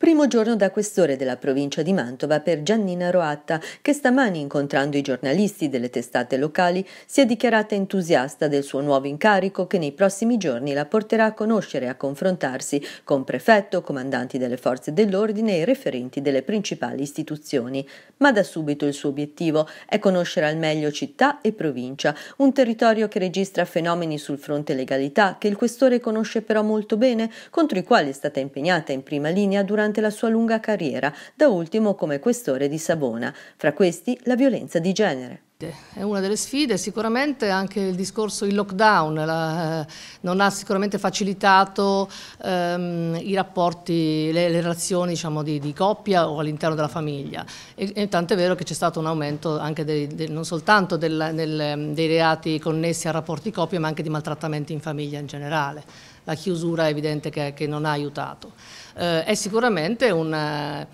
Primo giorno da questore della provincia di Mantova per Giannina Roatta, che stamani incontrando i giornalisti delle testate locali si è dichiarata entusiasta del suo nuovo incarico che nei prossimi giorni la porterà a conoscere e a confrontarsi con prefetto, comandanti delle forze dell'ordine e referenti delle principali istituzioni. Ma da subito il suo obiettivo è conoscere al meglio città e provincia, un territorio che registra fenomeni sul fronte legalità che il questore conosce però molto bene, contro i quali è stata impegnata in prima linea durante durante la sua lunga carriera, da ultimo come questore di Savona, fra questi la violenza di genere. È una delle sfide, sicuramente anche il discorso il lockdown la, eh, non ha sicuramente facilitato ehm, i rapporti, le, le relazioni diciamo, di, di, coppia o all'interno della famiglia e, e tant'è vero che c'è stato un aumento anche dei, de, non soltanto del, del, dei reati connessi a rapporti coppia ma anche di maltrattamenti in famiglia in generale. La chiusura è evidente che, che non ha aiutato. Eh, è sicuramente un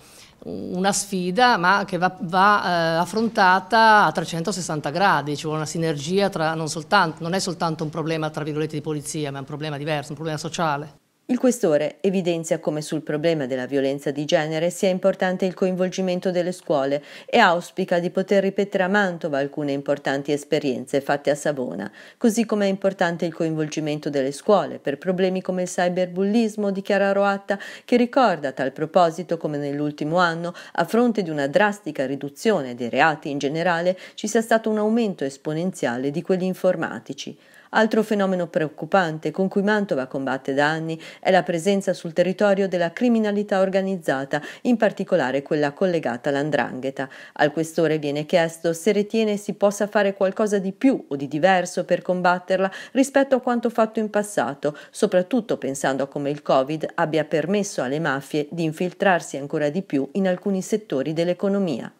una sfida ma che va, va eh, affrontata a 360 gradi, ci vuole una sinergia tra, non, soltanto, non è soltanto un problema di polizia ma è un problema diverso, un problema sociale. Il questore evidenzia come sul problema della violenza di genere sia importante il coinvolgimento delle scuole e auspica di poter ripetere a Mantova alcune importanti esperienze fatte a Savona, così come è importante il coinvolgimento delle scuole per problemi come il cyberbullismo dichiara Roatta, che ricorda a tal proposito come nell'ultimo anno, a fronte di una drastica riduzione dei reati in generale, ci sia stato un aumento esponenziale di quelli informatici. Altro fenomeno preoccupante con cui Mantova combatte da anni è la presenza sul territorio della criminalità organizzata, in particolare quella collegata all'andrangheta. Al questore viene chiesto se ritiene si possa fare qualcosa di più o di diverso per combatterla rispetto a quanto fatto in passato, soprattutto pensando a come il Covid abbia permesso alle mafie di infiltrarsi ancora di più in alcuni settori dell'economia.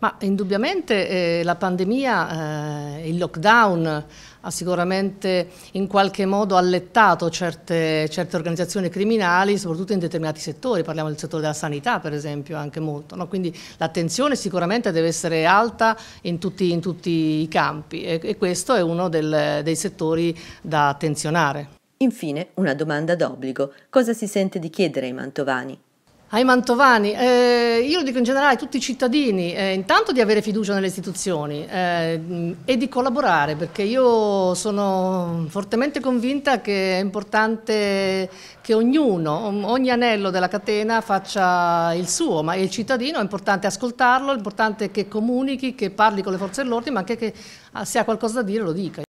Ma indubbiamente eh, la pandemia, eh, il lockdown ha sicuramente in qualche modo allettato certe, certe, organizzazioni criminali, soprattutto in determinati settori, parliamo del settore della sanità per esempio anche molto, no? quindi l'attenzione sicuramente deve essere alta in tutti, in tutti i campi e, e questo è uno del, dei settori da attenzionare. Infine una domanda d'obbligo, cosa si sente di chiedere ai mantovani? Ai Mantovani, eh, io lo dico in generale a tutti i cittadini, eh, intanto di avere fiducia nelle istituzioni eh, e di collaborare perché io sono fortemente convinta che è importante che ognuno, ogni anello della catena faccia il suo, ma il cittadino è importante ascoltarlo, è importante che comunichi, che parli con le forze dell'ordine, ma anche che ah, se ha qualcosa da dire lo dica.